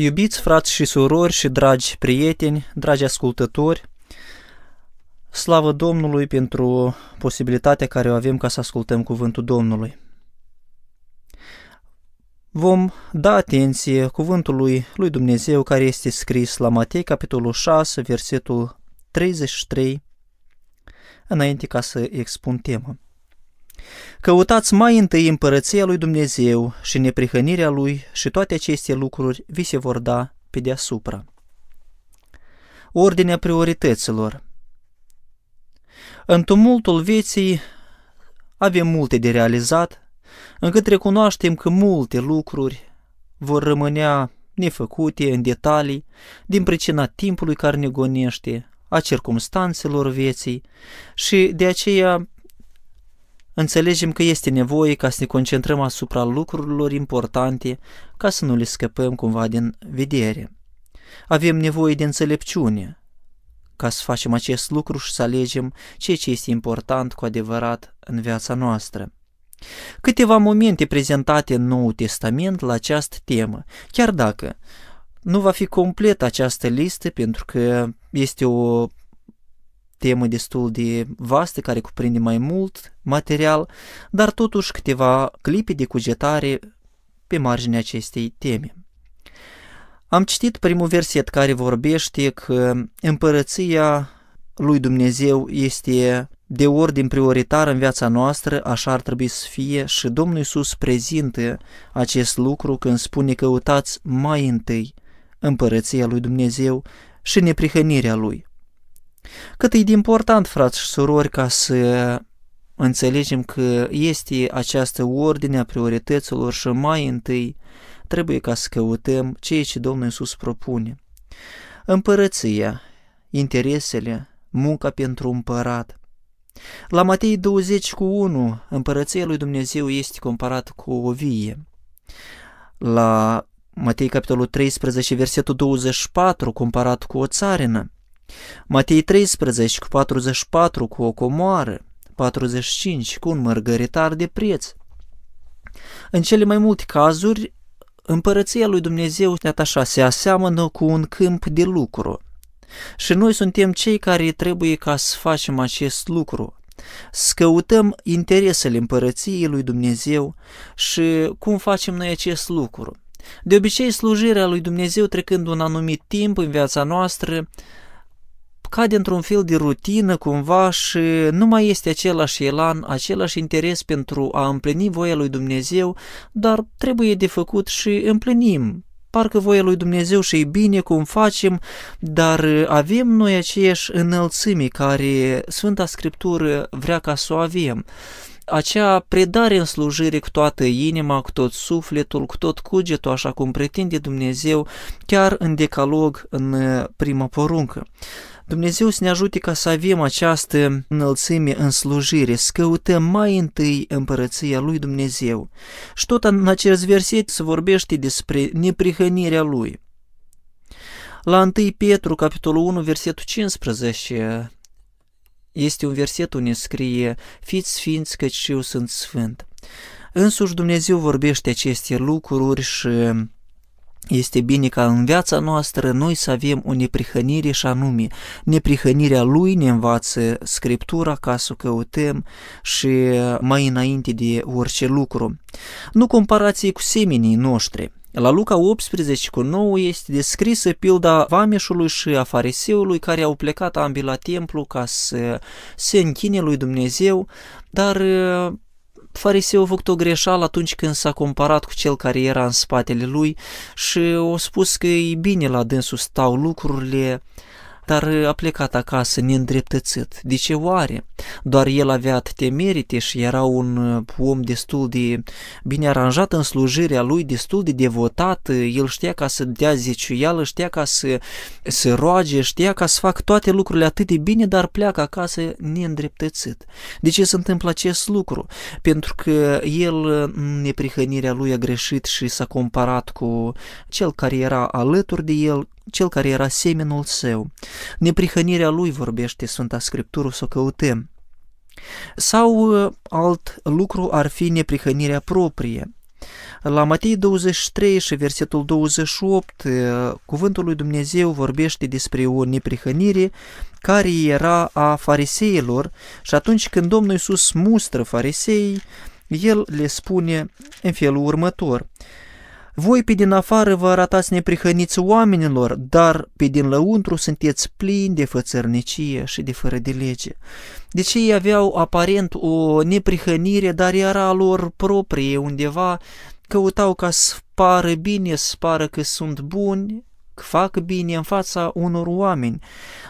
Iubiți frați și surori și dragi prieteni, dragi ascultători, slavă Domnului pentru posibilitatea care o avem ca să ascultăm cuvântul Domnului. Vom da atenție cuvântului lui Dumnezeu care este scris la Matei, capitolul 6, versetul 33, înainte ca să expun tema. Căutați mai întâi împărăția lui Dumnezeu și neprihănirea lui și toate aceste lucruri vi se vor da pe deasupra. Ordinea priorităților În tumultul vieții avem multe de realizat, încât recunoaștem că multe lucruri vor rămânea nefăcute în detalii din pricina timpului care ne gonește, a circumstanțelor vieții și de aceea Înțelegem că este nevoie ca să ne concentrăm asupra lucrurilor importante ca să nu le scăpăm cumva din vedere. Avem nevoie de înțelepciune ca să facem acest lucru și să alegem ceea ce este important cu adevărat în viața noastră. Câteva momente prezentate în Noul Testament la această temă, chiar dacă nu va fi complet această listă pentru că este o temă destul de vastă care cuprinde mai mult material, dar totuși câteva clipe de cugetare pe marginea acestei teme. Am citit primul verset care vorbește că împărăția lui Dumnezeu este de ordin prioritar în viața noastră, așa ar trebui să fie și Domnul Iisus prezintă acest lucru când spune că căutați mai întâi împărăția lui Dumnezeu și neprihănirea lui. Cât e de important, frați și surori, ca să înțelegem că este această ordine a priorităților și mai întâi trebuie ca să căutăm ceea ce Domnul Iisus propune. Împărăția, interesele, munca pentru împărat. La Matei 20 cu 1, împărăția lui Dumnezeu este comparat cu o vie. La Matei capitolul 13, versetul 24, comparat cu o țarină. Matei 13 cu 44 cu o comoară, 45 cu un mărgăritar de preț. În cele mai multe cazuri, împărăția lui Dumnezeu, iată așa, se aseamănă cu un câmp de lucru. Și noi suntem cei care trebuie ca să facem acest lucru, să căutăm interesele împărăției lui Dumnezeu și cum facem noi acest lucru. De obicei, slujirea lui Dumnezeu trecând un anumit timp în viața noastră cade într-un fel de rutină cumva și nu mai este același elan, același interes pentru a împlini voia lui Dumnezeu, dar trebuie de făcut și împlinim. Parcă voia lui Dumnezeu și e bine cum facem, dar avem noi aceeași înălțime care Sfânta Scriptură vrea ca să o avem acea predare în slujire cu toată inima, cu tot sufletul, cu tot cugetul, așa cum pretinde Dumnezeu, chiar în decalog, în prima poruncă. Dumnezeu să ne ajute ca să avem această înălțime în slujire, să căutăm mai întâi împărăția lui Dumnezeu. Și tot în acest verset se vorbește despre neprihănirea lui. La 1 Petru, capitolul 1, versetul 15, este un verset unde scrie Fiți sfinți căci eu sunt sfânt. Însuși Dumnezeu vorbește aceste lucruri și este bine ca în viața noastră noi să avem o neprihănire și anume, neprihănirea Lui ne învață Scriptura ca să o căutăm și mai înainte de orice lucru. Nu comparație cu seminii noștri. La Luca 18 cu 9 este descrisă pilda vameșului și a fariseului care au plecat ambii la templu ca să se închine lui Dumnezeu, dar Fariseu a făcut o greșeală atunci când s-a comparat cu cel care era în spatele lui și a spus că e bine la dânsul stau lucrurile uh, dar uh, a plecat acasă neîndreptățit. De ce oare? Doar el avea atâtea merite și era un uh, om destul de bine aranjat în slujirea lui, destul de devotat, uh, el știa ca să dea zeciuială, știa ca să se roage, știa ca să fac toate lucrurile atât de bine, dar pleacă acasă neîndreptățit. De ce se întâmplă acest lucru? Pentru că el, neprihănirea lui, a greșit și s-a comparat cu cel care era alături de el, cel care era seminul său. Neprihănirea lui vorbește Sfânta Scriptură să o căutăm. Sau uh, alt lucru ar fi neprihănirea proprie. La Matei 23 și versetul 28, uh, cuvântul lui Dumnezeu vorbește despre o neprihănire care era a fariseilor și atunci când Domnul Iisus mustră farisei, el le spune în felul următor – voi pe din afară vă arătați neprihăniți oamenilor, dar pe din lăuntru sunteți plini de fățărnicie și de fără de lege. Deci ei aveau aparent o neprihănire, dar era a lor proprie undeva, căutau ca să pară bine, să pară că sunt buni, că fac bine în fața unor oameni,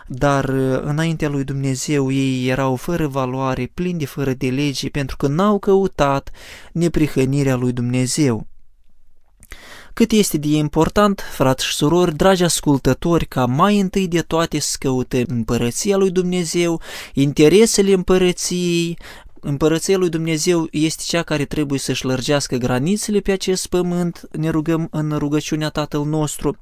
dar uh, înaintea lui Dumnezeu ei erau fără valoare, plini de fără de lege, pentru că n-au căutat neprihănirea lui Dumnezeu. Cât este de important, frați și surori, dragi ascultători, ca mai întâi de toate să căutăm împărăția lui Dumnezeu, interesele împărăției, Împărăția lui Dumnezeu este cea care trebuie să-și lărgească granițele pe acest pământ, ne rugăm în rugăciunea Tatăl nostru,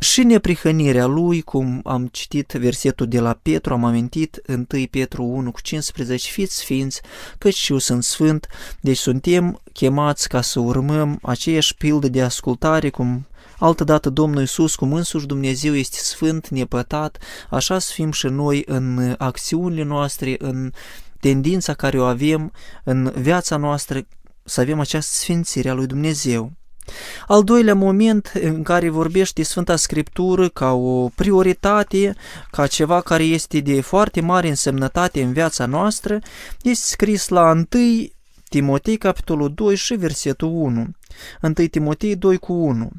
și neprihănirea lui, cum am citit versetul de la Petru, am amintit 1 Petru 1 cu 15, fiți sfinți, căci și eu sunt sfânt, deci suntem chemați ca să urmăm aceeași pildă de ascultare, cum Altădată Domnul Iisus, cum însuși Dumnezeu este sfânt, nepătat, așa să fim și noi în acțiunile noastre, în tendința care o avem în viața noastră să avem această sfințire a lui Dumnezeu. Al doilea moment în care vorbește Sfânta Scriptură ca o prioritate, ca ceva care este de foarte mare însemnătate în viața noastră, este scris la 1 Timotei capitolul 2 și versetul 1. 1 Timotei 2 cu 1.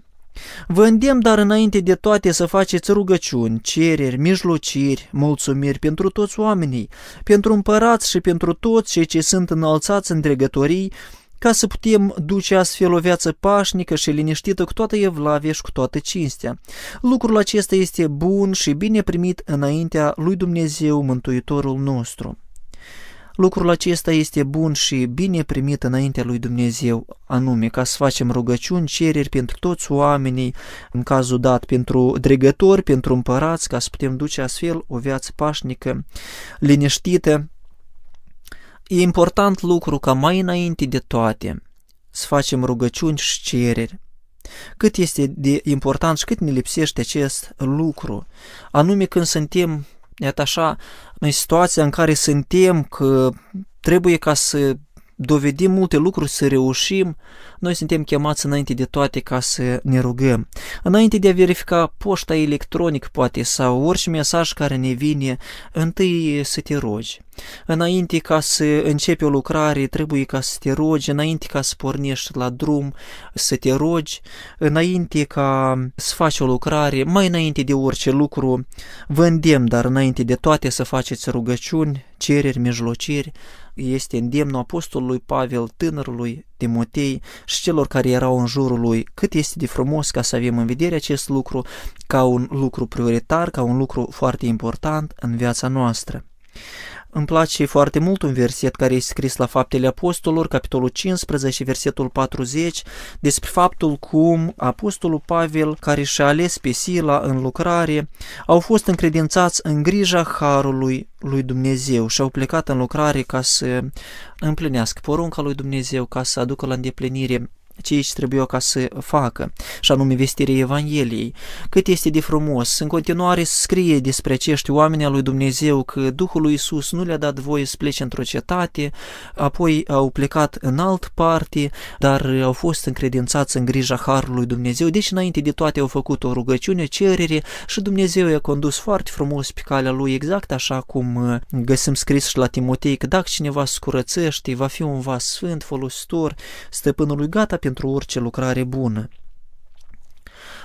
Vă îndemn dar înainte de toate să faceți rugăciuni, cereri, mijlociri, mulțumiri pentru toți oamenii, pentru împărați și pentru toți cei ce sunt înalțați în dregătorii, ca să putem duce astfel o viață pașnică și liniștită cu toată evlavie și cu toată cinstea. Lucrul acesta este bun și bine primit înaintea lui Dumnezeu Mântuitorul nostru. Lucrul acesta este bun și bine primit înaintea lui Dumnezeu, anume ca să facem rugăciuni, cereri pentru toți oamenii, în cazul dat pentru dregători, pentru împărați, ca să putem duce astfel o viață pașnică, liniștită. E important lucru ca mai înainte de toate să facem rugăciuni și cereri cât este de important și cât ne lipsește acest lucru. Anume când suntem Iată așa, în situația în care suntem, că trebuie ca să dovedim multe lucruri, să reușim, noi suntem chemați înainte de toate ca să ne rugăm. Înainte de a verifica poșta electronică, poate, sau orice mesaj care ne vine, întâi să te rogi. Înainte ca să începi o lucrare, trebuie ca să te rogi, înainte ca să pornești la drum, să te rogi, înainte ca să faci o lucrare, mai înainte de orice lucru, vă îndemn, dar înainte de toate să faceți rugăciuni, cereri, mijlociri, este îndemnul apostolului Pavel, tânărului Timotei și celor care erau în jurul lui. Cât este de frumos ca să avem în vedere acest lucru ca un lucru prioritar, ca un lucru foarte important în viața noastră. Îmi place foarte mult un verset care este scris la Faptele Apostolilor, capitolul 15, versetul 40, despre faptul cum Apostolul Pavel, care și-a ales pe Sila în lucrare, au fost încredințați în grija Harului lui Dumnezeu și au plecat în lucrare ca să împlinească porunca lui Dumnezeu, ca să aducă la îndeplinire ce trebuie ca să facă, și anume vestirea Evangheliei. Cât este de frumos, în continuare scrie despre acești oameni al lui Dumnezeu că Duhul lui Isus nu le-a dat voie să plece într-o cetate, apoi au plecat în alt parte, dar au fost încredințați în grija Harului Dumnezeu, deci înainte de toate au făcut o rugăciune, cerere și Dumnezeu i-a condus foarte frumos pe calea lui, exact așa cum uh, găsim scris și la Timotei, că dacă cineva scurățește, va fi un vas sfânt, folositor, stăpânului gata pe pentru orice lucrare bună.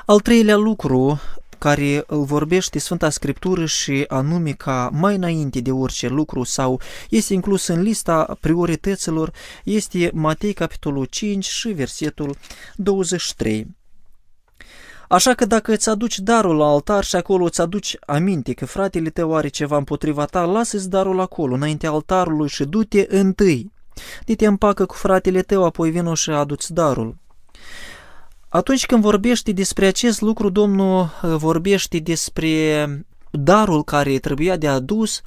Al treilea lucru care îl vorbește Sfânta Scriptură și anume ca mai înainte de orice lucru sau este inclus în lista priorităților, este Matei capitolul 5 și versetul 23. Așa că dacă îți aduci darul la altar și acolo îți aduci aminte că fratele tău are ceva împotriva ta, lasă-ți darul acolo, înaintea altarului și du-te întâi Dite împacă cu fratele tău, apoi vino și aduți darul. Atunci când vorbește despre acest lucru, Domnul uh, vorbește despre darul care trebuia de adus,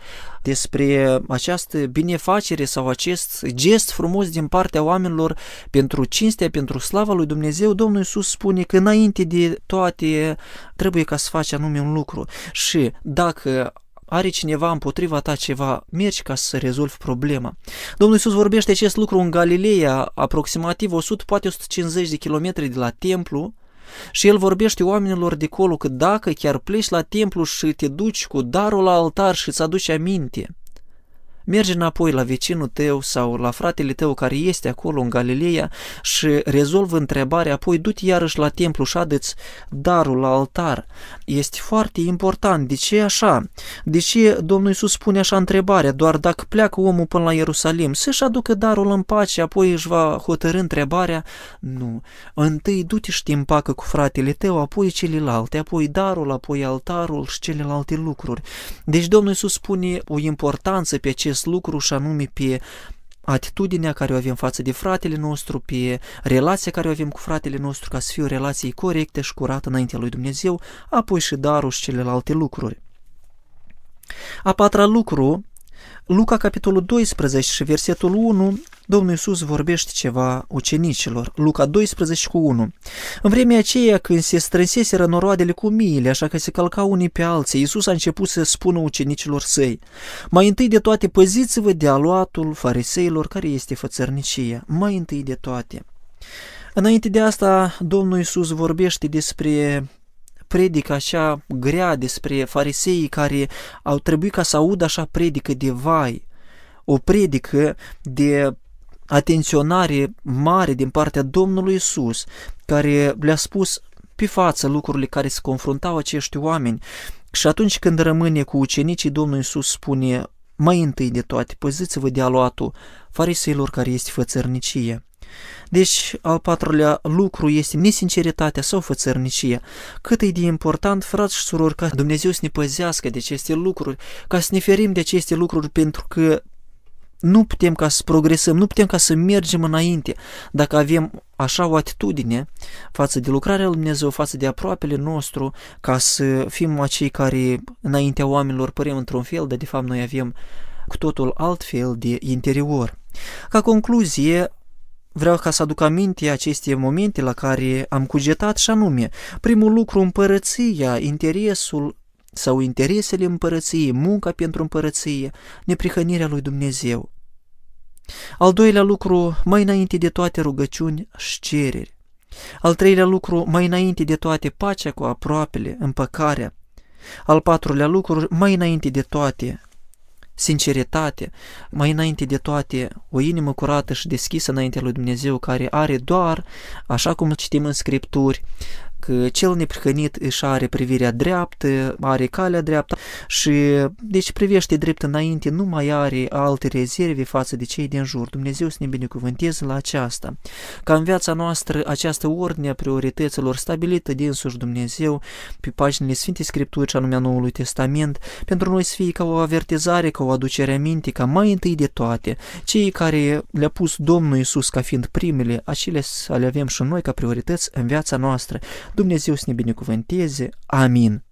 despre această binefacere sau acest gest frumos din partea oamenilor pentru cinstea, pentru slava lui Dumnezeu, Domnul Iisus spune că înainte de toate trebuie ca să faci anume un lucru și dacă are cineva împotriva ta ceva, mergi ca să rezolvi problema. Domnul Iisus vorbește acest lucru în Galileea, aproximativ 100, poate 150 de kilometri de la templu, și el vorbește oamenilor de acolo că dacă chiar pleci la templu și te duci cu darul la altar și îți aduci aminte, Mergi înapoi la vecinul tău sau la fratele tău care este acolo în Galileea și rezolvă întrebarea, apoi du-te iarăși la templu și adă darul la altar. Este foarte important. De ce așa? De ce Domnul Iisus spune așa întrebarea? Doar dacă pleacă omul până la Ierusalim, să-și aducă darul în pace, apoi își va hotărâ întrebarea? Nu. Întâi du-te și te împacă cu fratele tău, apoi celelalte, apoi darul, apoi altarul și celelalte lucruri. Deci Domnul Iisus spune o importanță pe acest acest lucru și anume pe atitudinea care o avem față de fratele nostru, pe relația care o avem cu fratele nostru ca să fie o relație corectă și curată înaintea lui Dumnezeu, apoi și darul și celelalte lucruri. A patra lucru, Luca capitolul 12 și versetul 1 Domnul Iisus vorbește ceva ucenicilor, Luca 12 cu 1. În vremea aceea când se strânseseră noroadele cu miile, așa că se călcau unii pe alții, Iisus a început să spună ucenicilor săi, mai întâi de toate păziți-vă de aluatul fariseilor care este fățărnicia, mai întâi de toate. Înainte de asta, Domnul Iisus vorbește despre predică așa grea despre fariseii care au trebuit ca să audă așa predică de vai, o predică de atenționare mare din partea Domnului Isus, care le-a spus pe față lucrurile care se confruntau acești oameni. Și atunci când rămâne cu ucenicii, Domnul Isus spune, mai întâi de toate, poziți vă de aluatul fariseilor care este fățărnicie. Deci, al patrulea lucru este nesinceritatea sau fățărnicia. Cât e de important, frați și surori, ca Dumnezeu să ne păzească de aceste lucruri, ca să ne ferim de aceste lucruri, pentru că nu putem ca să progresăm, nu putem ca să mergem înainte dacă avem așa o atitudine față de lucrarea lui Dumnezeu, față de aproapele nostru, ca să fim acei care înaintea oamenilor părem într-un fel, dar de fapt noi avem cu totul alt fel de interior. Ca concluzie, vreau ca să aduc aminte aceste momente la care am cugetat și anume, primul lucru, împărăția, interesul sau interesele împărăției, munca pentru împărăție, neprihănirea lui Dumnezeu. Al doilea lucru, mai înainte de toate rugăciuni și cereri. Al treilea lucru, mai înainte de toate pacea cu aproapele, împăcarea. Al patrulea lucru, mai înainte de toate sinceritate, mai înainte de toate o inimă curată și deschisă înaintea lui Dumnezeu care are doar, așa cum citim în Scripturi, că cel neprihănit își are privirea dreaptă, are calea dreaptă și deci privește drept înainte, nu mai are alte rezerve față de cei din jur. Dumnezeu să ne binecuvânteze la aceasta. Ca în viața noastră această ordine a priorităților stabilită de însuși Dumnezeu pe paginile Sfintei Scripturi și anume Noului Testament, pentru noi să fie ca o avertizare, ca o aducere a minte, ca mai întâi de toate, cei care le-a pus Domnul Isus ca fiind primele, acele să le avem și noi ca priorități în viața noastră. Dumnezeu să ne binecuvânteze. Amin.